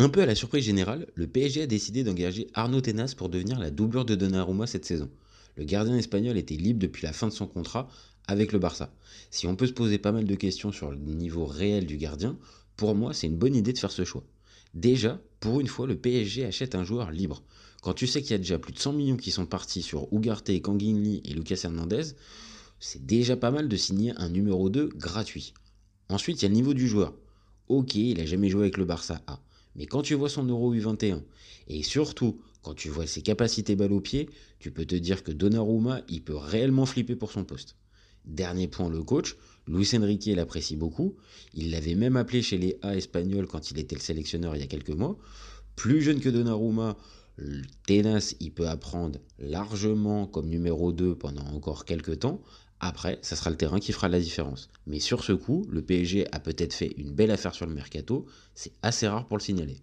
Un peu à la surprise générale, le PSG a décidé d'engager Arnaud Tenas pour devenir la doublure de Donnarumma cette saison. Le gardien espagnol était libre depuis la fin de son contrat avec le Barça. Si on peut se poser pas mal de questions sur le niveau réel du gardien, pour moi c'est une bonne idée de faire ce choix. Déjà, pour une fois, le PSG achète un joueur libre. Quand tu sais qu'il y a déjà plus de 100 millions qui sont partis sur Ugarte, Kanginli et Lucas Hernandez, c'est déjà pas mal de signer un numéro 2 gratuit. Ensuite, il y a le niveau du joueur. Ok, il a jamais joué avec le Barça A, mais quand tu vois son euro U21 et surtout quand tu vois ses capacités balle au pied, tu peux te dire que Donnarumma, il peut réellement flipper pour son poste. Dernier point, le coach, Luis Enrique l'apprécie beaucoup. Il l'avait même appelé chez les A espagnols quand il était le sélectionneur il y a quelques mois. Plus jeune que Donnarumma, Ténas, il peut apprendre largement comme numéro 2 pendant encore quelques temps. Après, ça sera le terrain qui fera la différence. Mais sur ce coup, le PSG a peut-être fait une belle affaire sur le mercato. C'est assez rare pour le signaler.